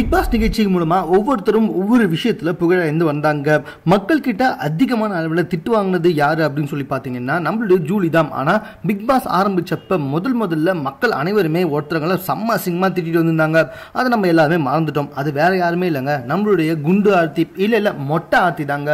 big pass நிகழ்ச்சி மூலமாக ஒவ்வொருத்தரும் ஒவ்வொரு விஷயத்தில் புகழடைந்து வந்தாங்க மக்கள் கிட்ட அதிகமான அளவில் திட்டு வாங்கினது யார் அப்படின்னு சொல்லி பார்த்தீங்கன்னா நம்மளுடைய ஜூலி தான் ஆனால் பிக் பாஸ் ஆரம்பிச்சப்ப முதல் முதல்ல மக்கள் அனைவருமே ஒருத்தரங்களை செம்ம சிங்கமாக திட்டிட்டு வந்திருந்தாங்க அதை நம்ம எல்லாருமே மறந்துட்டோம் அது வேற யாருமே இல்லைங்க நம்மளுடைய குண்டு ஆர்த்தி இல்லை இல்லை மொட்டை ஆர்த்தி தாங்க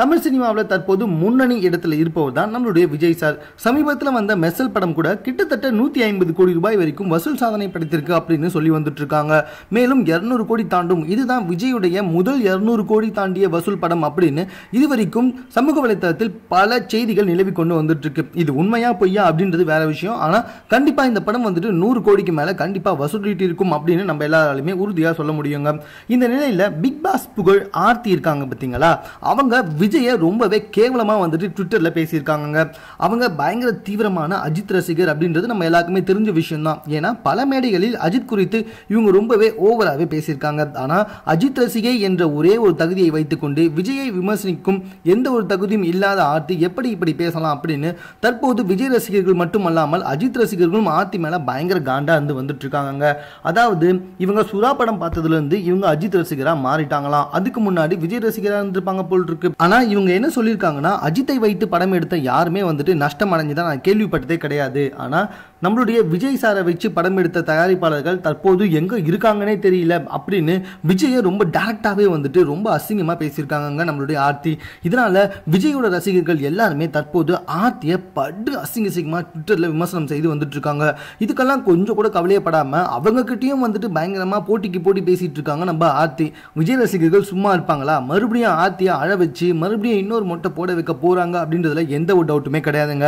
தமிழ் சினிமாவில் தற்போது முன்னணி இடத்துல இருப்பவர் தான் நம்மளுடைய விஜய் சார் சமீபத்தில் வந்த மெசல் படம் கூட கிட்டத்தட்ட நூற்றி ஐம்பது கோடி ரூபாய் வரைக்கும் வசூல் சாதனை படைத்திருக்கு அப்படின்னு சொல்லி வந்துட்டு இருக்காங்க மேலும் இரநூறு கோடி தாண்டும் இதுதான் விஜயுடைய முதல் இரநூறு கோடி தாண்டிய வசூல் படம் அப்படின்னு இதுவரைக்கும் சமூக வலைத்தளத்தில் பல செய்திகள் நிலவி கொண்டு வந்துட்டு இருக்கு இது உண்மையா பொய்யா அப்படின்றது வேற விஷயம் ஆனால் கண்டிப்பாக இந்த படம் வந்துட்டு நூறு கோடிக்கு மேலே கண்டிப்பாக வசூலிட்டு இருக்கும் அப்படின்னு நம்ம எல்லாராலுமே உறுதியாக சொல்ல முடியுங்க இந்த நிலையில் பிக் பாஸ் புகழ் ஆர்த்தி இருக்காங்க பார்த்தீங்களா அவங்க விஜயை ரொம்பவே கேவலமாக வந்துட்டு ட்விட்டரில் பேசியிருக்காங்க அவங்க பயங்கர தீவிரமான அஜித் ரசிகர் அப்படின்றது நம்ம எல்லாருக்குமே தெரிஞ்ச விஷயம் தான் ஏன்னா பல மேடைகளில் அஜித் குறித்து இவங்க ரொம்பவே ஓவராகவே பேசியிருக்காங்க ஆனால் அஜித் ரசிகை என்ற ஒரே ஒரு தகுதியை வைத்துக்கொண்டு விஜயை விமர்சனிக்கும் எந்த ஒரு தகுதியும் இல்லாத ஆர்த்தி எப்படி இப்படி பேசலாம் அப்படின்னு தற்போது விஜய் ரசிகர்கள் மட்டுமல்லாமல் அஜித் ரசிகர்களும் ஆர்த்தி மேலே பயங்கர காண்டாக இருந்து வந்துட்டு இருக்காங்க அதாவது இவங்க சுறா படம் பார்த்ததுலேருந்து இவங்க அஜித் ரசிகராக மாறிட்டாங்களாம் அதுக்கு முன்னாடி விஜய் ரசிகராக இருந்திருப்பாங்க போல் இருக்கு ஆனால் ஆனால் இவங்க என்ன சொல்லியிருக்காங்கன்னா அஜித்தை வைத்து படம் எடுத்த யாருமே வந்துட்டு நஷ்டம் அடைஞ்சு தான் நான் கேள்விப்பட்டதே கிடையாது ஆனால் நம்மளுடைய விஜய் சாரை வச்சு படம் எடுத்த தயாரிப்பாளர்கள் தற்போது எங்கே இருக்காங்கன்னே தெரியல அப்படின்னு விஜயை ரொம்ப டேரக்டாகவே வந்துட்டு ரொம்ப அசிங்கமாக பேசியிருக்காங்க நம்மளுடைய ஆர்த்தி இதனால் விஜயோட ரசிகர்கள் எல்லாருமே தற்போது ஆர்த்தியை படு அசிங்க அசிங்கமாக ட்விட்டரில் விமர்சனம் செய்து வந்துட்டு இருக்காங்க இதுக்கெல்லாம் கொஞ்சம் கூட கவலையப்படாமல் அவங்கக்கிட்டேயும் வந்துட்டு பயங்கரமாக போட்டிக்கு போட்டி பேசிகிட்டு இருக்காங்க நம்ம ஆர்த்தி விஜய் ரசிகர்கள் சும்மா இருப்பாங்களா மறுபடியும் ஆர்த்தியை அழ வச்சு மறுபடியும் இன்னொரு மொட்டை போட வைக்க போகிறாங்க அப்படின்றதுல எந்த ஒரு டவுட்டுமே கிடையாதுங்க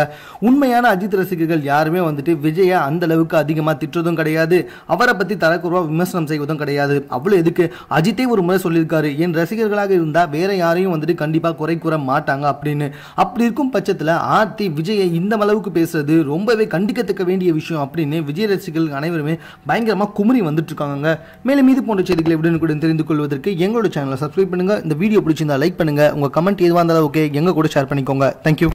உண்மையான அஜித் ரசிகர்கள் யாருமே வந்துட்டு விஜயை அந்த அளவுக்கு அதிகமாக திட்டுறதும் கிடையாது அவரை பற்றி தரக்குறவா விமர்சனம் செய்வதும் கிடையாது அவ்வளோ எதுக்கு அஜித்தே ஒரு முறை சொல்லியிருக்காரு என் ரசிகர்களாக இருந்தால் வேற யாரையும் வந்துட்டு கண்டிப்பாக குறை கூற மாட்டாங்க அப்படின்னு அப்படி இருக்கும் பட்சத்தில் ஆர்த்தி விஜயை இந்த அளவுக்கு பேசுறது ரொம்பவே கண்டிக்கத்தக்க வேண்டிய விஷயம் அப்படின்னு விஜய் ரசிகர்கள் அனைவருமே பயங்கரமாக குமரி வந்துட்டு இருக்காங்க மேலும் இது போன்ற செய்திகளை உடனுக்குடன் தெரிந்து கொள்வதற்கு எங்களோட சேனலை சப்ஸ்கிரைப் பண்ணுங்க இந்த வீடியோ பிடிச்சிருந்தா லைக் பண்ணுங்க உங்க கமெண்ட் கமெண்ட் எதுவாக இருந்தாலும் ஓகே எங்கள் கூட ஷேர் பண்ணிக்கோங்க தேங்க்யூ